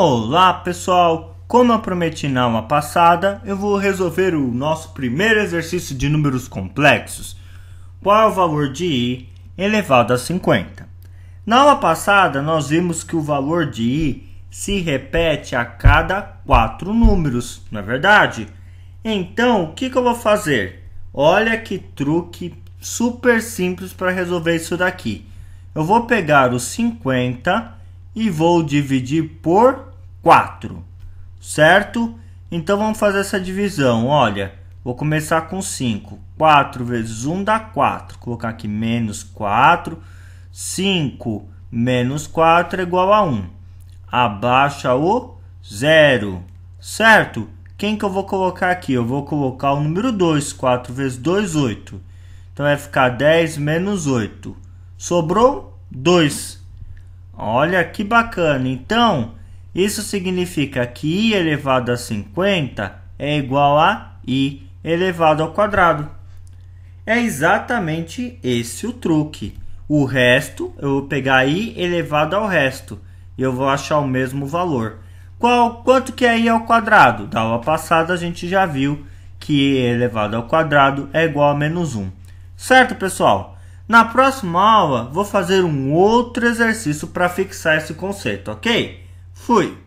Olá pessoal, como eu prometi na aula passada, eu vou resolver o nosso primeiro exercício de números complexos. Qual é o valor de i elevado a 50? Na aula passada, nós vimos que o valor de i se repete a cada quatro números, não é verdade? Então, o que, que eu vou fazer? Olha que truque super simples para resolver isso daqui. Eu vou pegar os 50 e vou dividir por 4, certo? Então vamos fazer essa divisão. Olha, vou começar com 5. 4 vezes 1 dá 4. Vou Colocar aqui menos 4. 5 menos 4 é igual a 1. Abaixa o 0, certo? Quem que eu vou colocar aqui? Eu vou colocar o número 2. 4 vezes 2, 8. Então vai ficar 10 menos 8. Sobrou 2. Olha que bacana. Então, isso significa que i elevado a 50 é igual a i elevado ao quadrado. É exatamente esse o truque. O resto, eu vou pegar i elevado ao resto e eu vou achar o mesmo valor. Qual, quanto que é i ao quadrado? Da aula passada a gente já viu que i elevado ao quadrado é igual a menos 1. Certo, pessoal? Na próxima aula, vou fazer um outro exercício para fixar esse conceito, ok? Fui!